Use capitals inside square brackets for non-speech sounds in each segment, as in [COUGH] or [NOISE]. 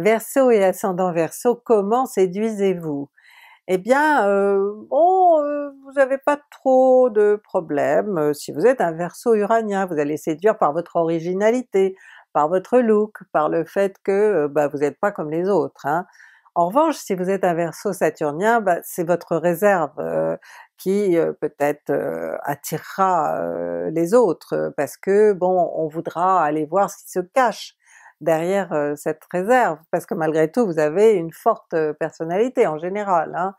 Verseau et ascendant Verseau, comment séduisez-vous Eh bien, euh, bon, euh, vous n'avez pas trop de problèmes euh, si vous êtes un Verseau uranien, vous allez séduire par votre originalité, par votre look, par le fait que bah, vous n'êtes pas comme les autres. Hein. En revanche, si vous êtes un Verseau saturnien, bah, c'est votre réserve qui peut-être attirera les autres, parce que bon, on voudra aller voir ce qui se cache derrière euh, cette réserve, parce que malgré tout vous avez une forte euh, personnalité en général. Hein.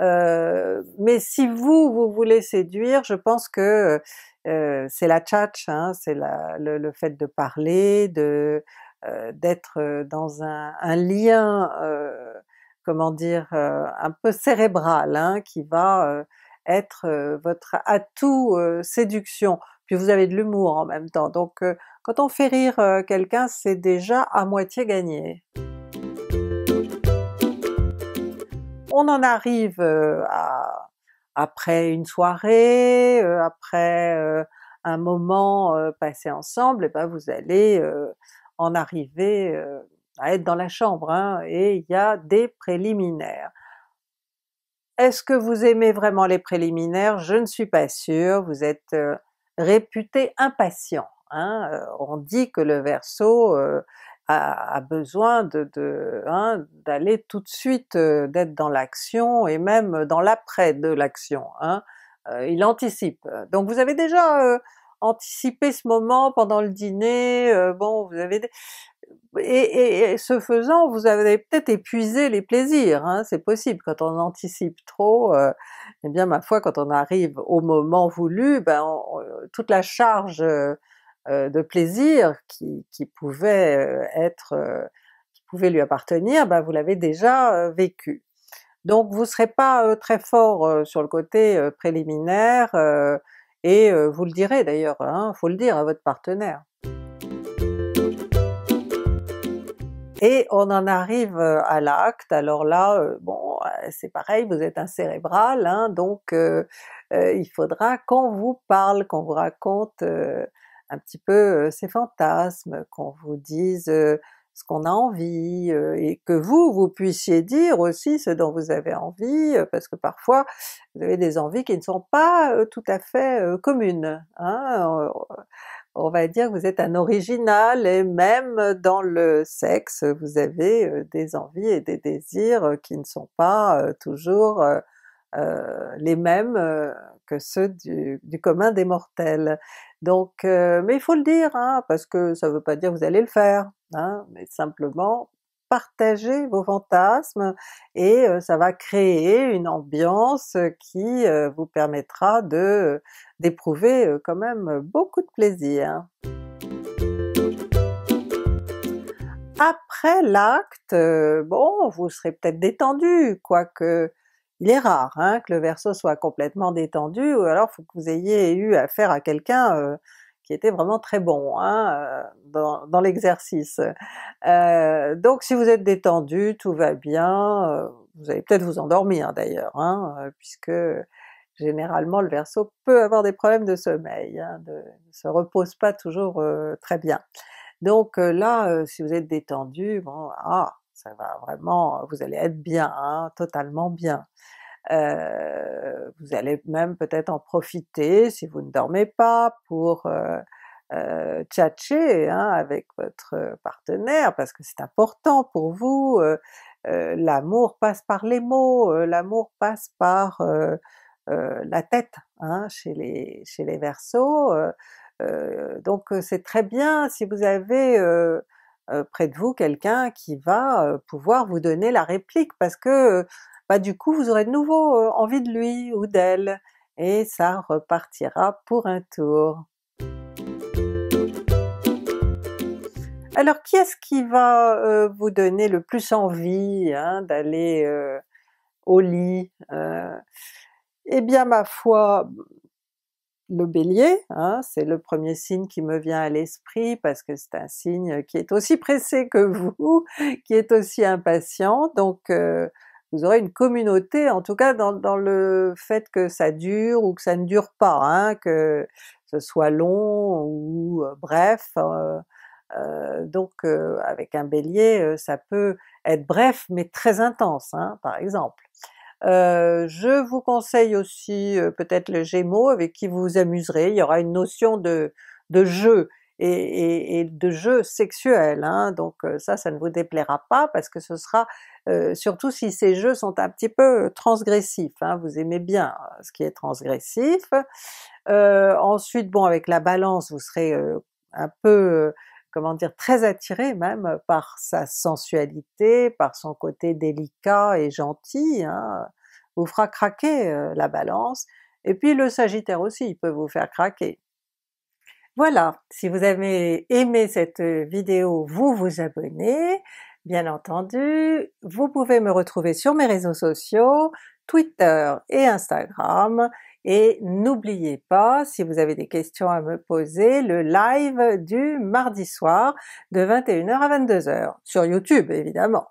Euh, mais si vous, vous voulez séduire, je pense que c'est la tchatch, hein, c'est le, le, fait de parler, de d'être dans un, lien, comment dire, un peu cérébral, hein, qui va être votre atout séduction. Puis vous avez de l'humour en même temps, donc quand on fait rire euh, quelqu'un, c'est déjà à moitié gagné. On en arrive euh, à, après une soirée, euh, après un moment passé ensemble, et ben vous allez en arriver à être dans la chambre, hein, et il y a des préliminaires. Est-ce que vous aimez vraiment les préliminaires? Je ne suis pas sûre, vous êtes réputé impatient. Hein, euh, on dit que le Verseau euh, a, besoin hein, d'aller tout de suite, euh, d'être dans l'action et même dans l'après de l'action. Hein, il anticipe. Donc vous avez déjà anticipé ce moment pendant le dîner, bon vous avez... Et, ce faisant vous avez peut-être épuisé les plaisirs, c'est possible, quand on anticipe trop, eh bien ma foi quand on arrive au moment voulu, ben, toute la charge euh, de plaisir qui, pouvait euh, être, euh, qui pouvait lui appartenir, ben vous l'avez déjà vécu. Donc vous ne serez pas très fort sur le côté préliminaire, et vous le direz d'ailleurs, il hein, faut le dire à votre partenaire. Et on en arrive à l'acte, alors là, bon, c'est pareil, vous êtes un cérébral, hein, donc il faudra qu'on vous parle, qu'on vous raconte un petit peu ces fantasmes, qu'on vous dise ce qu'on a envie, et que vous, vous puissiez dire aussi ce dont vous avez envie, parce que parfois vous avez des envies qui ne sont pas tout à fait communes. Hein, on va dire que vous êtes un original, et même dans le sexe, vous avez des envies et des désirs qui ne sont pas toujours euh, les mêmes que ceux du, commun des mortels. Donc, euh, mais il faut le dire, hein, parce que ça ne veut pas dire vous allez le faire, hein, mais simplement partagez vos fantasmes et euh, ça va créer une ambiance qui euh, vous permettra de d'éprouver quand même beaucoup de plaisir. Après l'acte, bon, vous serez peut-être détendu, quoique il est rare hein, que le Verseau soit complètement détendu, ou alors faut que vous ayez eu affaire à quelqu'un qui était vraiment très bon hein, dans, l'exercice. donc si vous êtes détendu, tout va bien, vous allez peut-être vous endormir d'ailleurs, hein, puisque généralement le Verseau peut avoir des problèmes de sommeil, hein, ne se repose pas toujours très bien. Donc là, si vous êtes détendu, bon, ah, ça va vraiment, vous allez être bien, hein, totalement bien. vous allez même peut-être en profiter si vous ne dormez pas pour euh, tchatcher hein, avec votre partenaire parce que c'est important pour vous. l'amour passe par les mots, l'amour passe par la tête hein, chez les chez les Verseaux. donc c'est très bien si vous avez euh, près de vous quelqu'un qui va euh, pouvoir vous donner la réplique parce que euh, bah du coup vous aurez de nouveau envie de lui ou d'elle et ça repartira pour un tour. Alors qui est-ce qui va vous donner le plus envie hein, d'aller au lit? eh bien ma foi, le Bélier, hein, c'est le premier signe qui me vient à l'esprit parce que c'est un signe euh, qui est aussi pressé que [LAUGHS] vous, qui est aussi impatient, donc euh, vous aurez une communauté, en tout cas dans, le fait que ça dure ou que ça ne dure pas, hein, que ce soit long ou euh, bref, donc avec un Bélier, ça peut être bref mais très intense hein, par exemple. Euh, je vous conseille aussi euh, peut-être le Gémeaux avec qui vous vous amuserez, il y aura une notion de, de jeu et, de jeu sexuel, hein. donc euh, ça, ça ne vous déplaira pas parce que ce sera, surtout si ces jeux sont un petit peu transgressifs, hein. vous aimez bien ce qui est transgressif. ensuite bon avec la balance vous serez un peu comment dire, très attiré même par sa sensualité, par son côté délicat et gentil, hein, vous fera craquer euh, la balance, et puis le Sagittaire aussi, il peut vous faire craquer. Voilà, si vous avez aimé cette euh, vidéo, vous vous abonnez, bien entendu, vous pouvez me retrouver sur mes réseaux sociaux, Twitter et Instagram, et n'oubliez pas, si vous avez des questions à me poser, le live du mardi soir de 21h à 22h, sur YouTube évidemment.